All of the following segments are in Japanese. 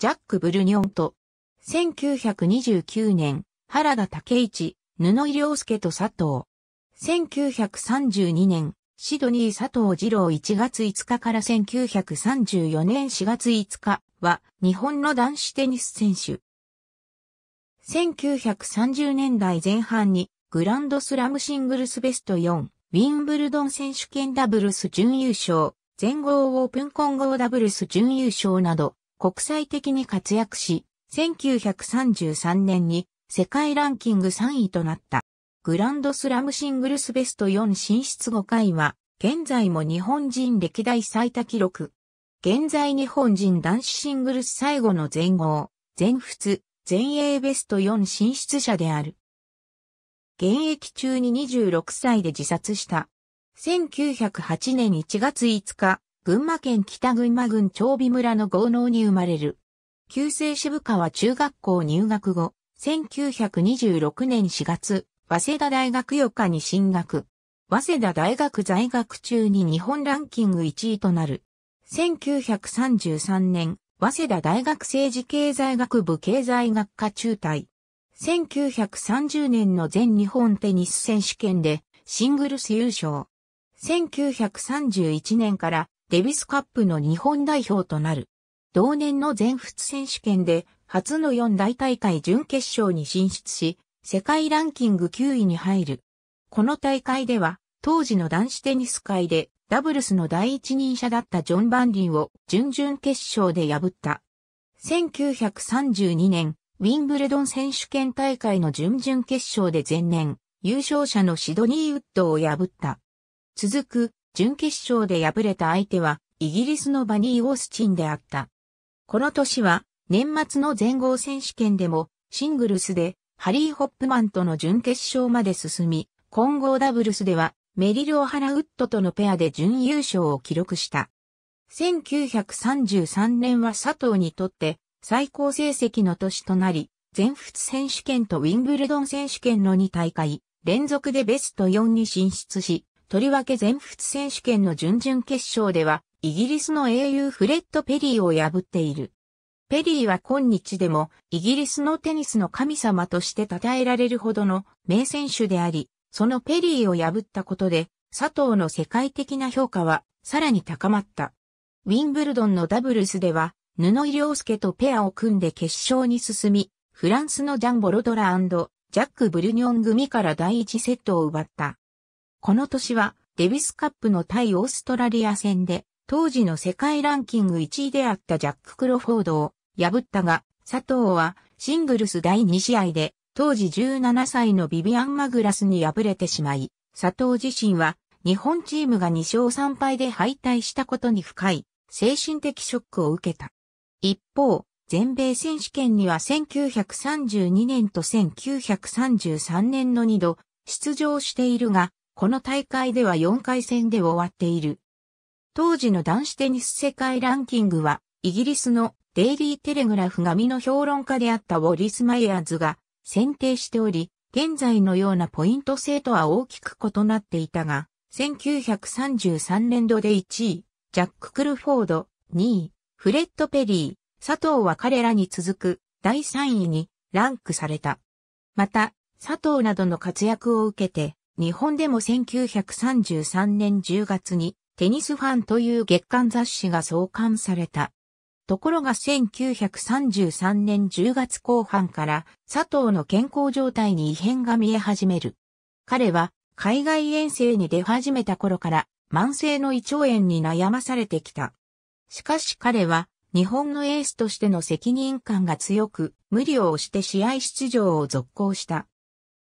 ジャック・ブルニョンと、1929年、原田武一、布井良介と佐藤。1932年、シドニー佐藤二郎1月5日から1934年4月5日は日本の男子テニス選手。1930年代前半にグランドスラムシングルスベスト4、ウィンブルドン選手権ダブルス準優勝、全豪オープン混合ダブルス準優勝など国際的に活躍し、1933年に世界ランキング3位となった。グランドスラムシングルスベスト4進出5回は、現在も日本人歴代最多記録。現在日本人男子シングルス最後の全豪、全仏、全英ベスト4進出者である。現役中に26歳で自殺した。1908年1月5日、群馬県北群馬郡長尾村の豪農に生まれる。旧姓渋川中学校入学後、1926年4月、早稲田大学4日に進学。早稲田大学在学中に日本ランキング1位となる。1933年、早稲田大学政治経済学部経済学科中退。1930年の全日本テニス選手権でシングルス優勝。1931年からデビスカップの日本代表となる。同年の全仏選手権で初の四大大会準決勝に進出し、世界ランキング9位に入る。この大会では、当時の男子テニス界でダブルスの第一人者だったジョン・バンリンを準々決勝で破った。1932年、ウィンブルドン選手権大会の準々決勝で前年、優勝者のシドニー・ウッドを破った。続く準決勝で敗れた相手は、イギリスのバニー・オースチンであった。この年は、年末の全豪選手権でも、シングルスで、ハリー・ホップマンとの準決勝まで進み、混合ダブルスでは、メリル・オハラ・ウッドとのペアで準優勝を記録した。1933年は佐藤にとって最高成績の年となり、全仏選手権とウィンブルドン選手権の2大会連続でベスト4に進出し、とりわけ全仏選手権の準々決勝では、イギリスの英雄フレッド・ペリーを破っている。ペリーは今日でも、イギリスのテニスの神様として称えられるほどの名選手であり、そのペリーを破ったことで、佐藤の世界的な評価は、さらに高まった。ウィンブルドンのダブルスでは、布井良介とペアを組んで決勝に進み、フランスのジャン・ボロドラジャック・ブルニョン組から第1セットを奪った。この年はデビスカップの対オーストラリア戦で、当時の世界ランキング1位であったジャック・クロフォードを破ったが、佐藤はシングルス第2試合で、当時17歳のビビアン・マグラスに敗れてしまい、佐藤自身は日本チームが2勝3敗で敗退したことに深い精神的ショックを受けた。一方、全米選手権には1932年と1933年の2度出場しているが、この大会では4回戦で終わっている。当時の男子テニス世界ランキングは、イギリスのデイリーテレグラフ紙の評論家であったウォリス・マイヤーズが選定しており、現在のようなポイント制とは大きく異なっていたが、1933年度で1位、ジャック・クルフォード、2位、フレッド・ペリー、佐藤は彼らに続く第3位にランクされた。また、佐藤などの活躍を受けて、日本でも1933年10月にテニスファンという月刊雑誌が創刊された。ところが1933年10月後半から佐藤の健康状態に異変が見え始める。彼は海外遠征に出始めた頃から慢性の胃腸炎に悩まされてきた。しかし彼は日本のエースとしての責任感が強く無理を押して試合出場を続行した。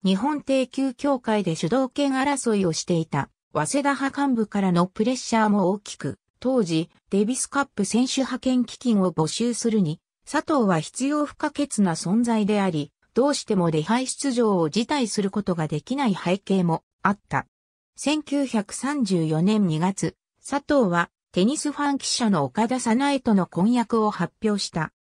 日本低級協会で主導権争いをしていた、早稲田派幹部からのプレッシャーも大きく、当時、デビスカップ選手派遣基金を募集するに、佐藤は必要不可欠な存在であり、どうしても礼拝出場を辞退することができない背景もあった。1934年2月、佐藤はテニスファン記者の岡田早苗との婚約を発表した。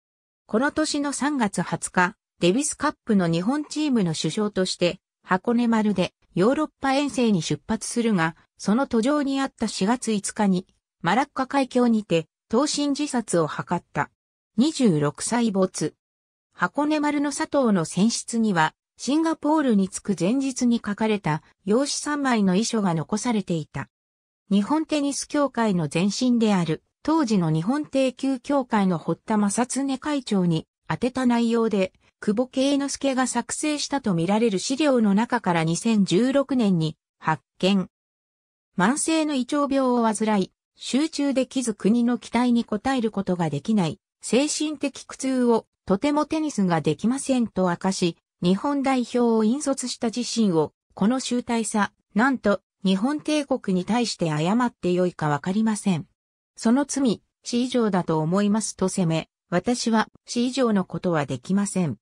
この年の3月20日、デビスカップの日本チームの主将として、箱根丸でヨーロッパ遠征に出発するが、その途上にあった4月5日に、マラッカ海峡にて、投身自殺を図った。26歳没。箱根丸の佐藤の選出には、シンガポールに着く前日に書かれた用紙3枚の遺書が残されていた。日本テニス協会の前身である、当時の日本低級協会の堀田正恒会長に当てた内容で、久保慶之助が作成したとみられる資料の中から2016年に発見。慢性の胃腸病を患い、集中できず国の期待に応えることができない、精神的苦痛をとてもテニスができませんと明かし、日本代表を引率した自身を、この集大さ、なんと、日本帝国に対して謝ってよいかわかりません。その罪、死以上だと思いますと責め、私は死以上のことはできません。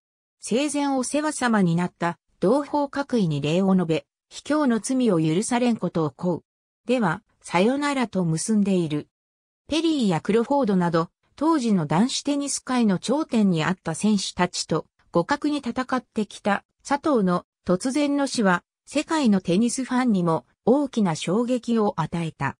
生前お世話様になった同胞各位に礼を述べ、卑怯の罪を許されんことを請う。では、さよならと結んでいる。ペリーやクロフォードなど、当時の男子テニス界の頂点にあった選手たちと互角に戦ってきた佐藤の突然の死は世界のテニスファンにも大きな衝撃を与えた。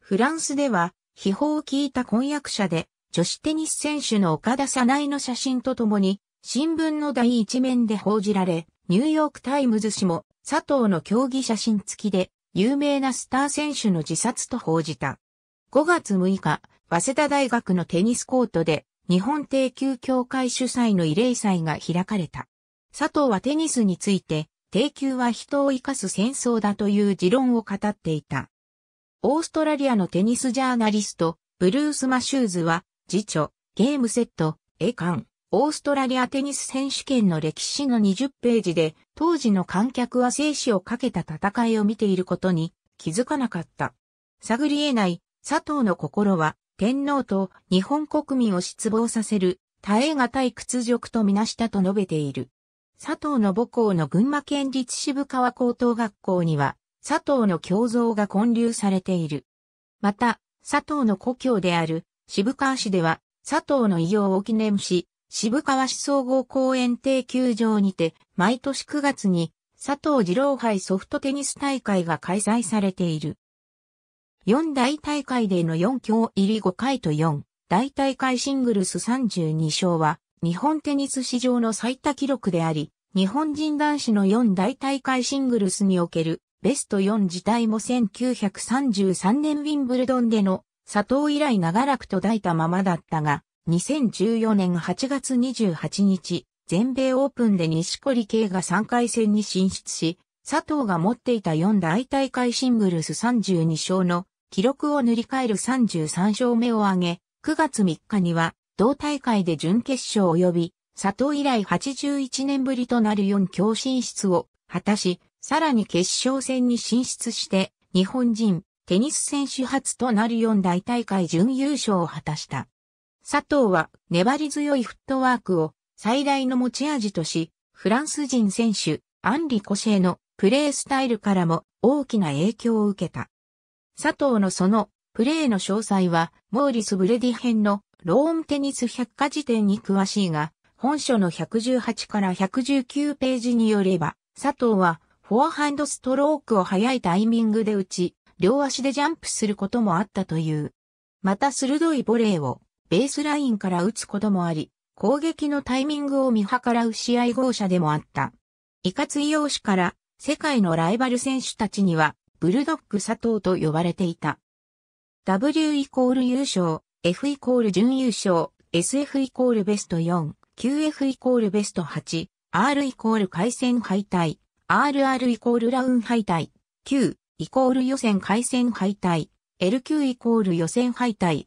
フランスでは、秘宝を聞いた婚約者で女子テニス選手の岡田さないの写真とともに新聞の第一面で報じられ、ニューヨークタイムズ紙も佐藤の競技写真付きで有名なスター選手の自殺と報じた。5月6日、早稲田大学のテニスコートで日本定休協会主催の慰霊祭が開かれた。佐藤はテニスについて、低級は人を生かす戦争だという持論を語っていた。オーストラリアのテニスジャーナリスト、ブルース・マシューズは、次書、ゲームセット、栄冠、オーストラリアテニス選手権の歴史の20ページで、当時の観客は生死をかけた戦いを見ていることに気づかなかった。探り得ない佐藤の心は、天皇と日本国民を失望させる、耐え難い屈辱とみなしたと述べている。佐藤の母校の群馬県立渋川高等学校には、佐藤の胸像が建立されている。また、佐藤の故郷である渋川市では、佐藤の異様を記念し、渋川市総合公園定球場にて、毎年9月に佐藤二郎杯ソフトテニス大会が開催されている。4大大会での4強入り5回と4大大会シングルス32勝は日本テニス史上の最多記録であり、日本人男子の4大大会シングルスにおけるベスト4自体も1933年ウィンブルドンでの佐藤以来長らく途絶えたままだったが、2014年8月28日、全米オープンで西堀圭が3回戦に進出し、佐藤が持っていた4大大会シングルス32勝の記録を塗り替える33勝目を挙げ、9月3日には同大会で準決勝及び、佐藤以来81年ぶりとなる4強進出を果たし、さらに決勝戦に進出して、日本人、テニス選手初となる4大大会準優勝を果たした。佐藤は粘り強いフットワークを最大の持ち味とし、フランス人選手、アンリ・コシェのプレースタイルからも大きな影響を受けた。佐藤のそのプレーの詳細は、モーリス・ブレディ編のローンテニス百科事典に詳しいが、本書の118から119ページによれば、佐藤はフォアハンドストロークを早いタイミングで打ち、両足でジャンプすることもあったという。また鋭いボレーをベースラインから打つこともあり、攻撃のタイミングを見計らう試合号車でもあった。いかつい容姿から、世界のライバル選手たちには、ブルドッグ佐藤と呼ばれていた。W イコール優勝、F イコール準優勝、SF イコールベスト4、QF イコールベスト8、R イコール回戦敗退、RR イコールラウン敗退、Q イコール予選回戦敗退、LQ イコール予選敗退、